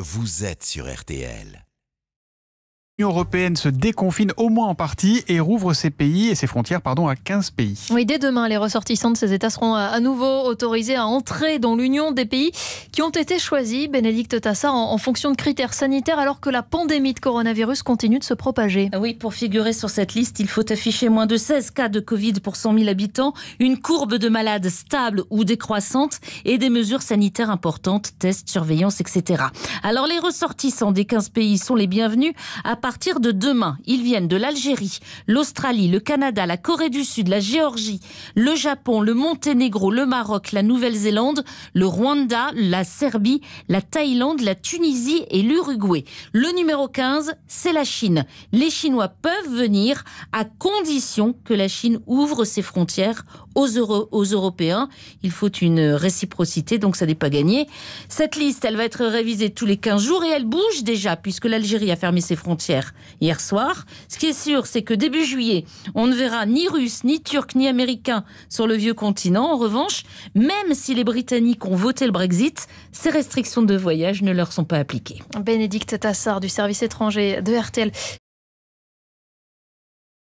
Vous êtes sur RTL. L'Union européenne se déconfine au moins en partie et rouvre ses pays et ses frontières pardon, à 15 pays. Oui, dès demain, les ressortissants de ces États seront euh, à nouveau autorisés à entrer dans l'Union des pays qui ont été choisis, Bénédicte Tassa, en, fonction de critères sanitaires alors que la pandémie de coronavirus continue de se propager. Ah oui, pour figurer sur cette liste, il faut afficher moins de 16 cas de Covid pour 100 000 habitants, une courbe de malades stable ou décroissante et des mesures sanitaires importantes, tests, surveillance, etc. Alors les ressortissants des 15 pays sont les bienvenus à part partir de demain. Ils viennent de l'Algérie, l'Australie, le Canada, la Corée du Sud, la Géorgie, le Japon, le Monténégro, le Maroc, la Nouvelle-Zélande, le Rwanda, la Serbie, la Thaïlande, la Tunisie et l'Uruguay. Le numéro 15, c'est la Chine. Les Chinois peuvent venir à condition que la Chine ouvre ses frontières aux, aux Européens. Il faut une réciprocité, donc ça n'est pas gagné. Cette liste, elle va être révisée tous les 15 jours et elle bouge déjà puisque l'Algérie a fermé ses frontières hier, soir. Ce qui est sûr, c'est que début juillet, on ne verra ni Russes, ni Turcs, ni Américains sur le vieux continent. En revanche, même si les Britanniques ont voté le Brexit, ces restrictions de voyage ne leur sont pas appliquées. Bénédicte du service étranger de RTL.